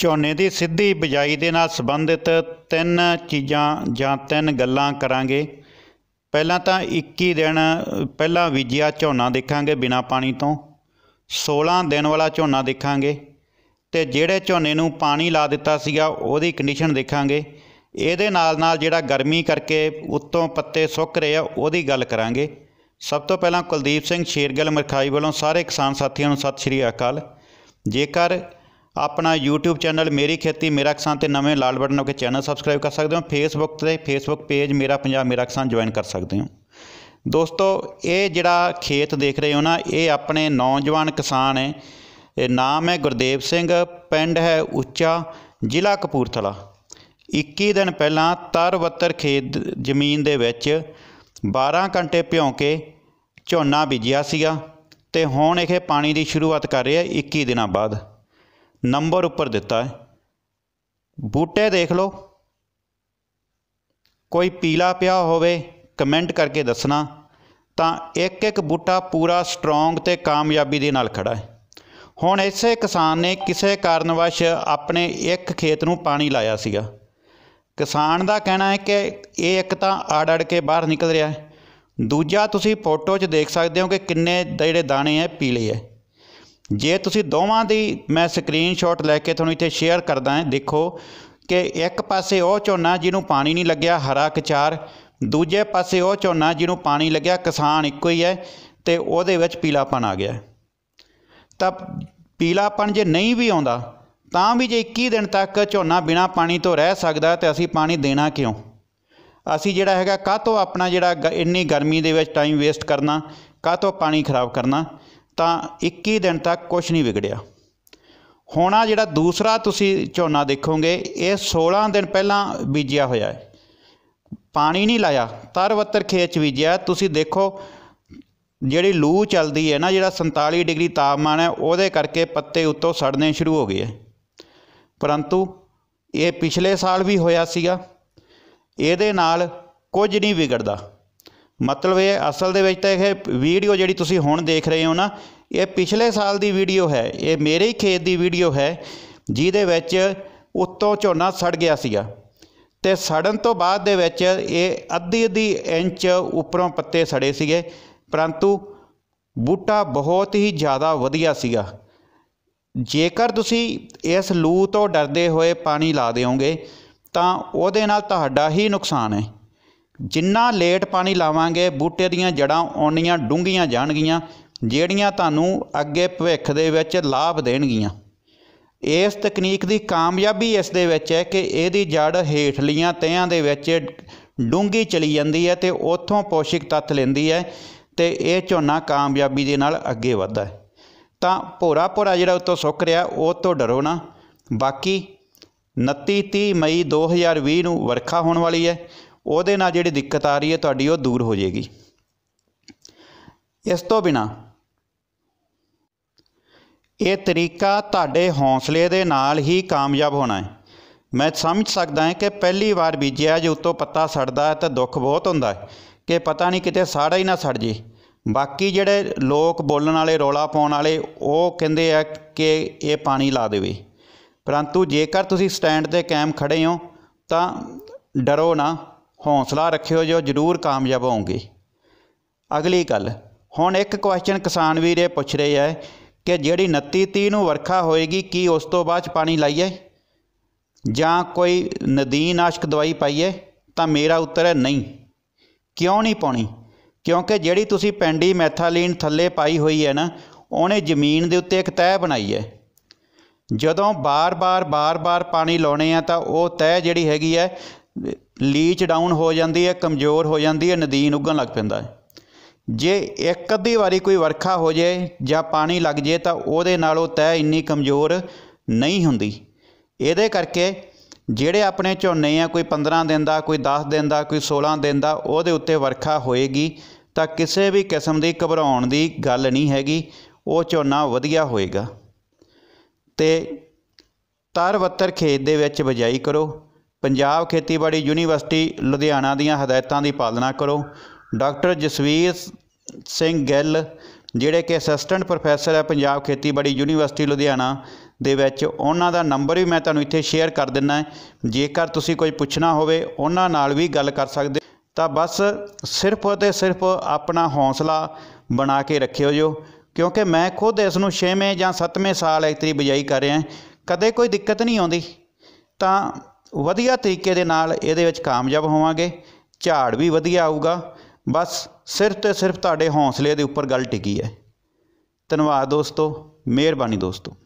ਝੋਨੇ ਦੀ ਸਿੱਧੀ ਬਿਜਾਈ ਦੇ ਨਾਲ ਸੰਬੰਧਿਤ ਤਿੰਨ ਚੀਜ਼ਾਂ ਜਾਂ ਤਿੰਨ ਗੱਲਾਂ ਕਰਾਂਗੇ ਪਹਿਲਾਂ ਤਾਂ 21 ਦਿਨ ਪਹਿਲਾਂ ਬੀਜਿਆ ਝੋਨਾ ਦੇਖਾਂਗੇ ਬਿਨਾ ਪਾਣੀ ਤੋਂ 16 ਦਿਨ ਵਾਲਾ ਝੋਨਾ ਦੇਖਾਂਗੇ ਤੇ ਜਿਹੜੇ ਝੋਨੇ ਨੂੰ ਪਾਣੀ ਲਾ ਦਿੱਤਾ ਸੀਗਾ ਉਹਦੀ ਕੰਡੀਸ਼ਨ ਦੇਖਾਂਗੇ ਇਹਦੇ ਨਾਲ ਨਾਲ ਜਿਹੜਾ ਗਰਮੀ ਕਰਕੇ ਉੱਤੋਂ ਪੱਤੇ ਸੁੱਕ ਰਹੇ ਆ ਉਹਦੀ ਗੱਲ ਕਰਾਂਗੇ ਸਭ ਤੋਂ ਪਹਿਲਾਂ ਕੁਲਦੀਪ ਸਿੰਘ ਸ਼ੇਰਗਲ ਮਰਖਾਈ ਵੱਲੋਂ ਸਾਰੇ ਕਿਸਾਨ ਸਾਥੀਆਂ ਨੂੰ ਸਤਿ ਸ਼੍ਰੀ ਅਕਾਲ ਜੇਕਰ ਆਪਣਾ YouTube ਚੈਨਲ ਮੇਰੀ ਖੇਤੀ ਮੇਰਾ ਕਿਸਾਨ ਤੇ ਨਵੇਂ ਲਾਲ ਬਟਨ ਉੱਤੇ ਚੈਨਲ ਸਬਸਕ੍ਰਾਈਬ ਕਰ ਸਕਦੇ ਹੋ Facebook ਤੇ Facebook ਪੇਜ ਮੇਰਾ ਪੰਜਾਬ ਮੇਰਾ ਕਿਸਾਨ ਜੁਆਇਨ ਕਰ ਸਕਦੇ ਹੋ ਦੋਸਤੋ ਇਹ ਜਿਹੜਾ ਖੇਤ ਦੇਖ ਰਹੇ ਹੋ ਨਾ ਇਹ ਆਪਣੇ ਨੌਜਵਾਨ ਕਿਸਾਨ ਹੈ ਇਹ ਨਾਮ ਹੈ ਗੁਰਦੇਵ ਸਿੰਘ ਪਿੰਡ ਹੈ ਉੱਚਾ ਜ਼ਿਲ੍ਹਾ ਕਪੂਰਥਲਾ 21 ਦਿਨ ਪਹਿਲਾਂ ਤਰਵੱਤਰ ਖੇਤ ਜ਼ਮੀਨ ਦੇ ਵਿੱਚ 12 ਘੰਟੇ ਭਿਉਂ ਕੇ ਝੋਨਾ ਬੀਜਿਆ ਸੀਗਾ ਤੇ ਹੁਣ ਇਹ ਪਾਣੀ ਦੀ ਸ਼ੁਰੂਆਤ ਕਰ ਰਿਹਾ 21 ਦਿਨਾਂ ਬਾਅਦ ਨੰਬਰ ਉੱਪਰ ਦਿੱਤਾ ਹੈ ਬੂਟੇ ਦੇਖ ਲਓ ਕੋਈ ਪੀਲਾ ਪਿਆ ਹੋਵੇ ਕਮੈਂਟ ਕਰਕੇ ਦੱਸਣਾ ਤਾਂ ਇੱਕ ਇੱਕ ਬੂਟਾ ਪੂਰਾ ਸਟਰੋਂਗ ਤੇ ਕਾਮਯਾਬੀ ਦੇ ਨਾਲ ਖੜਾ ਹੈ ਹੁਣ ਇਸੇ ਕਿਸਾਨ ਨੇ ਕਿਸੇ ਕਾਰਨ ਵਸ਼ ਆਪਣੇ ਇੱਕ ਖੇਤ ਨੂੰ ਪਾਣੀ ਲਾਇਆ ਸੀਗਾ ਕਿਸਾਨ ਦਾ ਕਹਿਣਾ ਹੈ ਕਿ ਇਹ ਇੱਕ ਤਾਂ ਆੜ ਕੇ ਬਾਹਰ ਨਿਕਲ ਰਿਹਾ ਹੈ ਦੂਜਾ ਤੁਸੀਂ ਫੋਟੋ 'ਚ ਦੇਖ ਸਕਦੇ ਹੋ ਕਿ ਕਿੰਨੇ ਜਿਹੜੇ ਦਾਣੇ ਐ ਪੀਲੇ ਐ ਜੇ ਤੁਸੀਂ ਦੋਵਾਂ ਦੀ ਮੈਂ ਸਕਰੀਨਸ਼ਾਟ ਲੈ ਕੇ ਤੁਹਾਨੂੰ ਇੱਥੇ ਸ਼ੇਅਰ ਕਰਦਾ ਹਾਂ ਦੇਖੋ ਕਿ ਇੱਕ ਪਾਸੇ ਉਹ ਝੋਨਾ ਜਿਹਨੂੰ ਪਾਣੀ ਨਹੀਂ ਲੱਗਿਆ ਹਰਾ ਕਚਾਰ ਦੂਜੇ ਪਾਸੇ ਉਹ ਝੋਨਾ ਜਿਹਨੂੰ ਪਾਣੀ ਲੱਗਿਆ ਕਿਸਾਨ ਇੱਕੋ ਹੀ ਹੈ ਤੇ ਉਹਦੇ ਵਿੱਚ ਪੀਲਾਪਣ ਆ ਗਿਆ ਤਾਂ ਪੀਲਾਪਣ ਜੇ ਨਹੀਂ ਵੀ ਆਉਂਦਾ ਤਾਂ ਵੀ ਜੇ 21 ਦਿਨ ਤੱਕ ਝੋਨਾ ਬਿਨਾ ਪਾਣੀ ਤੋਂ ਰਹਿ ਸਕਦਾ ਤੇ ਅਸੀਂ ਪਾਣੀ ਦੇਣਾ ਕਿਉਂ ਅਸੀਂ ਜਿਹੜਾ ਹੈਗਾ ਕਾਹ ਤੋਂ ਆਪਣਾ ਜਿਹੜਾ ਇੰਨੀ ਗਰਮੀ ਦੇ ਵਿੱਚ ਟਾਈਮ ਵੇਸਟ ਕਰਨਾ ਕਾਹ ਤੋਂ ਪਾਣੀ ਖਰਾਬ ਕਰਨਾ ਤਾਂ 21 ਦਿਨ ਤੱਕ ਕੁਝ ਨਹੀਂ ਵਿਗੜਿਆ ਹੁਣ ਆ ਜਿਹੜਾ ਦੂਸਰਾ ਤੁਸੀਂ ਝੋਨਾ ਦੇਖੋਗੇ ਇਹ 16 ਦਿਨ ਪਹਿਲਾਂ ਬੀਜਿਆ ਹੋਇਆ ਹੈ ਪਾਣੀ ਨਹੀਂ ਲਾਇਆ ਤਰਵੱਤਰ ਖੇਤ ਬੀਜਿਆ ਤੁਸੀਂ ਦੇਖੋ ਜਿਹੜੀ ਲੂ ਚੱਲਦੀ ਹੈ ਨਾ ਜਿਹੜਾ 47 ਡਿਗਰੀ ਤਾਪਮਾਨ ਹੈ ਉਹਦੇ ਕਰਕੇ ਪੱਤੇ ਉੱਤੋਂ ਸੜਨੇ ਸ਼ੁਰੂ ਹੋ ਗਏ ਪਰੰਤੂ ਇਹ ਪਿਛਲੇ ਸਾਲ ਵੀ ਹੋਇਆ ਸੀਗਾ ਇਹਦੇ ਨਾਲ ਕੁਝ ਨਹੀਂ ਵਿਗੜਦਾ ਮਤਲਬ ਇਹ ਅਸਲ ਦੇ ਵਿੱਚ ਤਾਂ ਇਹ ਵੀਡੀਓ ਜਿਹੜੀ ਤੁਸੀਂ ਹੁਣ ਦੇਖ ਰਹੇ ਹੋ ਨਾ ਇਹ ਪਿਛਲੇ ਸਾਲ ਦੀ ਵੀਡੀਓ ਹੈ ਇਹ ਮੇਰੇ ਹੀ ਖੇਤ ਦੀ ਵੀਡੀਓ ਹੈ ਜਿਹਦੇ ਵਿੱਚ ਉੱਤੋਂ ਝੋਨਾ ਸੜ ਗਿਆ ਸੀਗਾ ਤੇ ਸੜਨ ਤੋਂ ਬਾਅਦ ਦੇ ਵਿੱਚ ਇਹ ਅੱਧੀ ਅੱਧੀ ਇੰਚ ਉੱਪਰੋਂ ਪੱਤੇ ਸੜੇ ਸੀਗੇ ਪਰੰਤੂ ਬੂਟਾ ਬਹੁਤ ਹੀ ਜ਼ਿਆਦਾ ਵਧੀਆ ਸੀਗਾ ਜੇਕਰ ਤੁਸੀਂ ਇਸ ਲੂ ਤੋਂ ਡਰਦੇ ਹੋਏ ਪਾਣੀ ਲਾ ਦਿਓਗੇ ਤਾਂ ਉਹਦੇ ਨਾਲ ਤੁਹਾਡਾ ਹੀ ਨੁਕਸਾਨ ਹੈ ਜਿੰਨਾ ਲੇਟ ਪਾਣੀ ਲਾਵਾਂਗੇ ਬੂਟੇ ਦੀਆਂ ਜੜਾਂ ਓਨੀਆਂ ਡੂੰਘੀਆਂ ਜਾਣਗੀਆਂ ਜਿਹੜੀਆਂ ਤੁਹਾਨੂੰ ਅੱਗੇ ਭਵਿੱਖ ਦੇ ਵਿੱਚ ਲਾਭ ਦੇਣਗੀਆਂ ਇਸ ਤਕਨੀਕ ਦੀ ਕਾਮਯਾਬੀ ਇਸ ਦੇ ਵਿੱਚ ਹੈ ਕਿ ਇਹਦੀ ਜੜ ਹੇਠਲੀਆਂ ਤਹਿਆਂ ਦੇ ਵਿੱਚ ਡੂੰਗੀ ਚਲੀ ਜਾਂਦੀ ਹੈ ਤੇ ਉੱਥੋਂ ਪੋਸ਼ਿਕ ਤੱਤ ਲੈਂਦੀ ਹੈ ਤੇ ਇਹ ਝੋਨਾ ਕਾਮਯਾਬੀ ਦੇ ਨਾਲ ਅੱਗੇ ਵਧਦਾ ਹੈ ਤਾਂ ਭੋਰਾ ਭੋਰਾ ਜਿਹੜਾ ਉੱਤੋਂ ਸੁੱਕ ਰਿਹਾ ਉਹ ਤੋਂ ਡਰੋ ਨਾ ਬਾਕੀ 29 30 ਮਈ 2020 ਨੂੰ ਵਰਖਾ ਹੋਣ ਵਾਲੀ ਹੈ ਉਹਦੇ ਨਾਲ ਜਿਹੜੀ ਦਿੱਕਤ ਆ ਰਹੀ ਹੈ ਤੁਹਾਡੀ ਉਹ ਦੂਰ ਹੋ ਜਾਏਗੀ ਇਸ ਤੋਂ ਬਿਨਾ ਇਹ ਤਰੀਕਾ ਤੁਹਾਡੇ ਹੌਸਲੇ ਦੇ ਨਾਲ ਹੀ ਕਾਮਯਾਬ ਹੋਣਾ ਹੈ ਮੈਂ ਸਮਝ ਸਕਦਾ ਹਾਂ ਕਿ ਪਹਿਲੀ ਵਾਰ ਬੀਜਿਆ ਜੇ ਉਤੋਂ ਪੱਤਾ ਸੜਦਾ ਹੈ ਤਾਂ ਦੁੱਖ ਬਹੁਤ ਹੁੰਦਾ ਹੈ ਕਿ ਪਤਾ ਨਹੀਂ ਕਿਤੇ ਸਾੜਾ ਹੀ ਨਾ ਸੜ ਜੇ ਬਾਕੀ ਜਿਹੜੇ ਲੋਕ ਬੋਲਣ ਵਾਲੇ ਰੋਲਾ ਪਾਉਣ ਵਾਲੇ ਉਹ ਕਹਿੰਦੇ ਆ ਕਿ ਇਹ ਪਾਣੀ ਲਾ ਦੇਵੇ ਪਰੰਤੂ ਜੇਕਰ ਤੁਸੀਂ ਸਟੈਂਡ ਤੇ ਕਾਇਮ ਖੜੇ ਹੋ ਤਾਂ ਡਰੋ ਨਾ ਹੌਸਲਾ ਰੱਖਿਓ ਜੋ ਜ਼ਰੂਰ ਕਾਮਯਾਬ ਹੋਵੋਗੇ ਅਗਲੀ ਗੱਲ ਹੁਣ ਇੱਕ ਕੁਐਸਚਨ ਕਿਸਾਨ ਵੀਰ ਇਹ ਪੁੱਛ ਰਹੇ ਹੈ ਕਿ ਜਿਹੜੀ 29 30 ਨੂੰ ਵਰਖਾ ਹੋਏਗੀ ਕੀ ਉਸ ਤੋਂ ਬਾਅਦ ਪਾਣੀ ਲਾਈਏ ਜਾਂ ਕੋਈ ਨਦੀਨਾਸ਼ਕ ਦਵਾਈ ਪਾਈਏ ਤਾਂ ਮੇਰਾ ਉੱਤਰ ਹੈ ਨਹੀਂ ਕਿਉਂ ਨਹੀਂ ਪਾਉਣੀ ਕਿਉਂਕਿ ਜਿਹੜੀ ਤੁਸੀਂ ਪੈਂਡੀ ਮੈਥਾਲੀਨ ਥੱਲੇ ਪਾਈ ਹੋਈ ਹੈ ਨਾ ਉਹਨੇ ਜ਼ਮੀਨ ਦੇ ਉੱਤੇ ਇੱਕ ਤਹਿ ਬਣਾਈ ਹੈ ਜਦੋਂ ਬਾਰ-ਬਾਰ ਬਾਰ-ਬਾਰ ਪਾਣੀ ਲਾਉਣੇ ਆ ਤਾਂ ਉਹ ਤਹਿ ਜਿਹੜੀ ਹੈਗੀ ਹੈ ਲੀਚ ਡਾਊਨ ਹੋ ਜਾਂਦੀ ਹੈ ਕਮਜ਼ੋਰ ਹੋ ਜਾਂਦੀ ਹੈ ਨਦੀਨ ਉੱਗਣ ਲੱਗ ਪੈਂਦਾ ਹੈ ਜੇ ਇੱਕ ਅੱਧੀ ਵਾਰੀ ਕੋਈ ਵਰਖਾ ਹੋ ਜਾਏ ਜਾਂ ਪਾਣੀ ਲੱਗ ਜਾਏ ਤਾਂ ਉਹਦੇ ਨਾਲ ਉਹ ਤੈ ਇੰਨੀ ਕਮਜ਼ੋਰ ਨਹੀਂ ਹੁੰਦੀ ਇਹਦੇ ਕਰਕੇ ਜਿਹੜੇ ਆਪਣੇ ਝੋਨੇ ਆ ਕੋਈ 15 ਦਿਨ ਦਾ ਕੋਈ 10 ਦਿਨ ਦਾ ਕੋਈ 16 ਦਿਨ ਦਾ ਉਹਦੇ ਉੱਤੇ ਵਰਖਾ ਹੋਏਗੀ ਤਾਂ ਕਿਸੇ ਵੀ ਕਿਸਮ ਦੀ ਘਬਰਾਉਣ ਦੀ ਗੱਲ ਨਹੀਂ ਹੈਗੀ ਉਹ ਝੋਨਾ ਵਧੀਆ ਹੋਏਗਾ ਤੇ ਤਰਵੱਤਰ ਖੇਤ ਦੇ ਵਿੱਚ ਬਜਾਈ ਕਰੋ ਪੰਜਾਬ ਖੇਤੀਬਾੜੀ ਯੂਨੀਵਰਸਿਟੀ ਲੁਧਿਆਣਾ ਦੀਆਂ ਹਦਾਇਤਾਂ ਦੀ ਪਾਲਣਾ ਕਰੋ ਡਾਕਟਰ ਜਸਵੀਰ ਸਿੰਘ ਗਿੱਲ ਜਿਹੜੇ ਕਿ ਅਸਿਸਟੈਂਟ ਪ੍ਰੋਫੈਸਰ ਹੈ ਪੰਜਾਬ ਖੇਤੀਬਾੜੀ ਯੂਨੀਵਰਸਿਟੀ ਲੁਧਿਆਣਾ ਦੇ ਵਿੱਚ ਉਹਨਾਂ ਦਾ ਨੰਬਰ ਵੀ ਮੈਂ ਤੁਹਾਨੂੰ ਇੱਥੇ ਸ਼ੇਅਰ ਕਰ ਦਿੰਨਾ ਹੈ ਜੇਕਰ ਤੁਸੀਂ ਕੋਈ ਪੁੱਛਣਾ ਹੋਵੇ ਉਹਨਾਂ ਨਾਲ ਵੀ ਗੱਲ ਕਰ ਸਕਦੇ ਤਾਂ ਬਸ ਸਿਰਫ ਤੇ ਸਿਰਫ ਆਪਣਾ ਹੌਸਲਾ ਬਣਾ ਕੇ ਰੱਖਿਓ ਜੋ ਕਿਉਂਕਿ ਮੈਂ ਖੁਦ ਇਸ ਨੂੰ 6ਵੇਂ ਜਾਂ 7ਵੇਂ ਸਾਲ ਇਤਰੀ ਬਜਾਈ ਕਰ ਰਿਹਾ ਕਦੇ ਕੋਈ ਦਿੱਕਤ ਨਹੀਂ ਆਉਂਦੀ ਤਾਂ ਵਧੀਆ ਤਰੀਕੇ ਦੇ ਨਾਲ ਇਹਦੇ ਵਿੱਚ ਕਾਮਯਾਬ ਹੋਵਾਂਗੇ ਝਾੜ ਵੀ ਵਧੀਆ ਆਊਗਾ ਬਸ ਸਿਰਫ ਤੇ ਸਿਰਫ ਤੁਹਾਡੇ ਹੌਸਲੇ ਦੇ ਉੱਪਰ ਗੱਲ ਟਿਕੀ ਹੈ ਧੰਨਵਾਦ ਦੋਸਤੋ ਮਿਹਰਬਾਨੀ ਦੋਸਤੋ